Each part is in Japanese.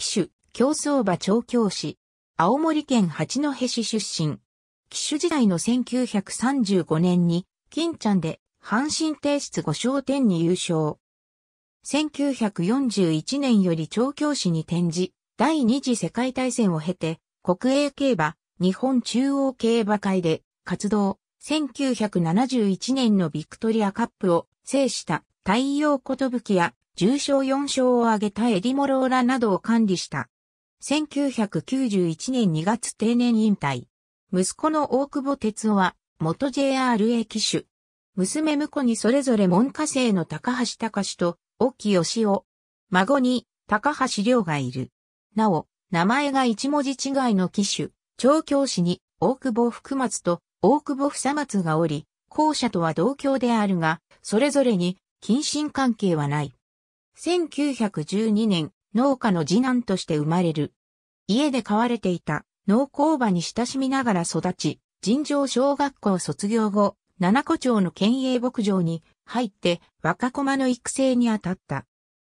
騎手、競走馬調教師、青森県八戸市出身。騎手時代の1935年に、金ちゃんで、阪神提出5商点に優勝。1941年より調教師に転じ、第二次世界大戦を経て、国営競馬、日本中央競馬会で活動、1971年のビクトリアカップを制した太陽ことぶきや重0 4勝を挙げたエディモローラなどを管理した。1991年2月定年引退。息子の大久保哲夫は、元 JRA 機種。娘婿にそれぞれ門下生の高橋隆と、沖義夫。孫に、高橋亮がいる。なお、名前が一文字違いの機種、調教師に、大久保福松と、大久保房松がおり、後者とは同郷であるが、それぞれに、近親関係はない。1912年、農家の次男として生まれる。家で飼われていた農耕馬に親しみながら育ち、尋常小学校卒業後、七子町の県営牧場に入って若駒の育成に当たった。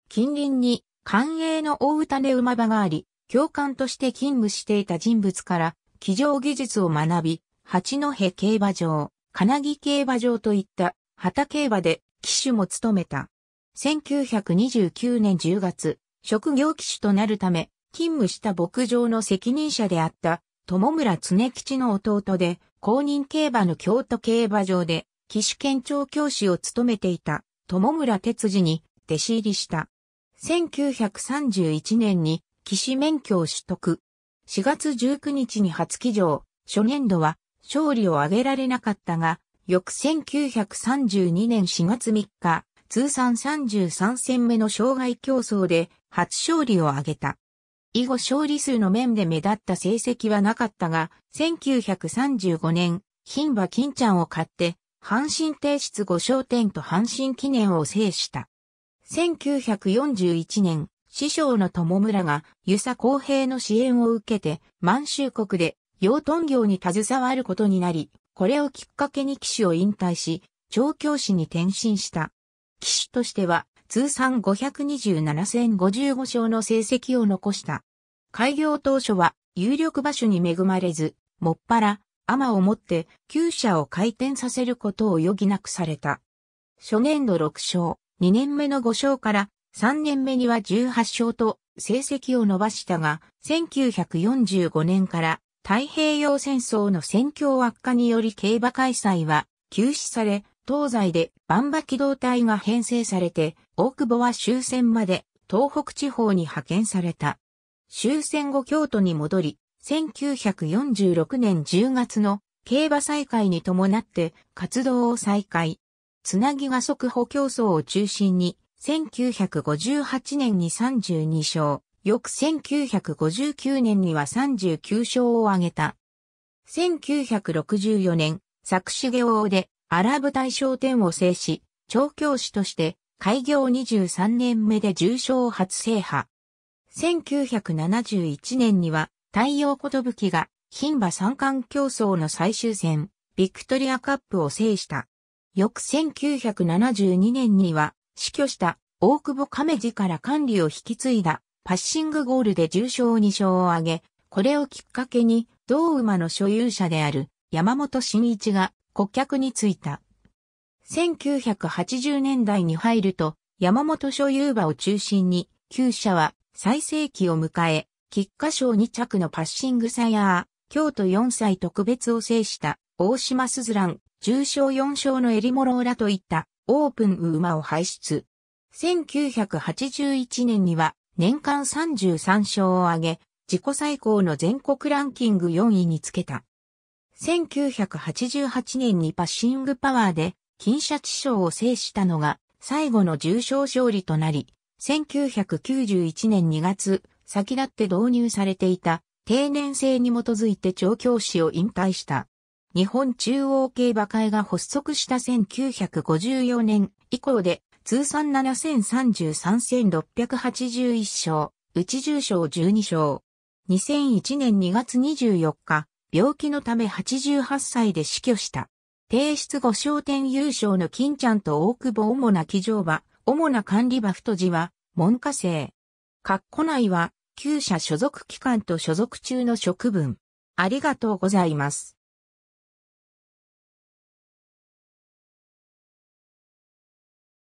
近隣に官営の大歌で馬場があり、教官として勤務していた人物から、騎乗技術を学び、八戸競馬場、金木競馬場といった、旗競馬で騎手も務めた。1929年10月、職業騎手となるため、勤務した牧場の責任者であった、友村常吉の弟で、公認競馬の京都競馬場で、騎手県庁教師を務めていた、友村哲次に弟子入りした。1931年に、騎士免許を取得。4月19日に初騎乗、初年度は勝利を挙げられなかったが、翌1932年4月3日、通算33戦目の障害競争で初勝利を挙げた。以後勝利数の面で目立った成績はなかったが、1935年、牝馬金ちゃんを買って、阪神提出5勝点と阪神記念を制した。1941年、師匠の友村が遊佐公平の支援を受けて満州国で養豚業に携わることになり、これをきっかけに騎士を引退し、調教師に転身した。騎手としては通算527戦55勝の成績を残した。開業当初は有力馬所に恵まれず、もっぱら、アを持って厩舎を回転させることを余儀なくされた。初年度6勝、2年目の5勝から3年目には18勝と成績を伸ばしたが、1945年から太平洋戦争の戦況悪化により競馬開催は休止され、東西で万馬機動隊が編成されて、大久保は終戦まで東北地方に派遣された。終戦後京都に戻り、1946年10月の競馬再開に伴って活動を再開。つなぎが速歩競争を中心に、1958年に32勝、翌1959年には39勝を挙げた。1964年、作詞業でアラブ大商店を制し、調教師として開業23年目で重賞を初制覇。1971年には太陽きが牝馬三冠競争の最終戦、ビクトリアカップを制した。翌1972年には死去した大久保亀治から管理を引き継いだパッシングゴールで重賞2勝を挙げ、これをきっかけに同馬の所有者である山本慎一が顧客についた。1980年代に入ると、山本所有馬を中心に、旧社は最盛期を迎え、菊花賞2着のパッシングサヤー、京都4歳特別を制した大島スズラン、重賞4勝のエリモローラといったオープン馬を輩出。1981年には年間33勝を挙げ、自己最高の全国ランキング4位につけた。1988年にパッシングパワーで金シャチ賞を制したのが最後の重賞勝利となり、1991年2月、先立って導入されていた定年制に基づいて調教師を引退した。日本中央競馬会が発足した1954年以降で通算7033,681勝、内重賞12勝。2001年2月24日、病気のため88歳で死去した。提出後商店優勝の金ちゃんと大久保主な騎乗馬、主な管理馬太字は、門下生。括弧内は、旧社所属機関と所属中の職分。ありがとうございます。